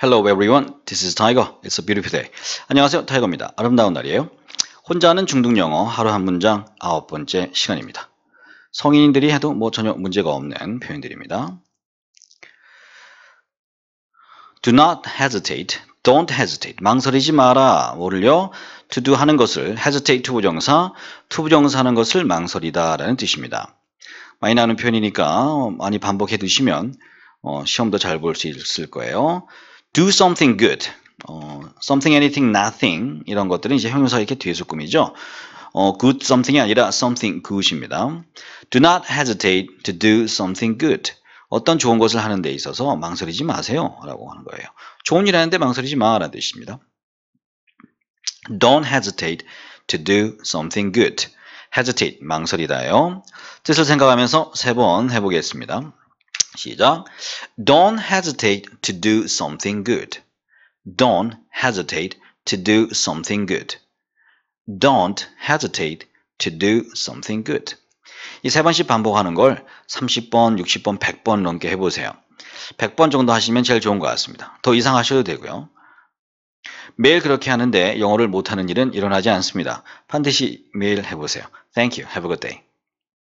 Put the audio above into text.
Hello everyone, this is Tiger. It's a beautiful day. 안녕하세요, 타이거입니다. 아름다운 날이에요. 혼자 하는 중등 영어 하루 한 문장 아홉 번째 시간입니다. 성인들이 해도 뭐 전혀 문제가 없는 표현들입니다. Do not hesitate. Don't hesitate. 망설이지 마라. 뭐를요? To do 하는 것을 hesitate 투부정사, 투부정사 하는 것을 망설이다 라는 뜻입니다. 많이 나오는 표현이니까 많이 반복해 두시면 어, 시험도 잘 볼 수 있을 거예요. do something good, 어, something, anything, nothing 이런 것들은 이제 형용사 이렇게 뒤에서 꾸미죠. 어, good something이 아니라 something good입니다. Do not hesitate to do something good. 어떤 좋은 것을 하는 데 있어서 망설이지 마세요 라고 하는 거예요. 좋은 일 하는데 망설이지 마라는 뜻입니다. Don't hesitate to do something good. hesitate, 망설이다요. 뜻을 생각하면서 세 번 해보겠습니다. 시작. Don't hesitate to do something good. Don't hesitate to do something good. Don't hesitate to do something good. 이 세 번씩 반복하는 걸 30번, 60번, 100번 넘게 해보세요. 100번 정도 하시면 제일 좋은 것 같습니다. 더 이상 하셔도 되고요. 매일 그렇게 하는데 영어를 못하는 일은 일어나지 않습니다. 반드시 매일 해보세요. Thank you. Have a good day.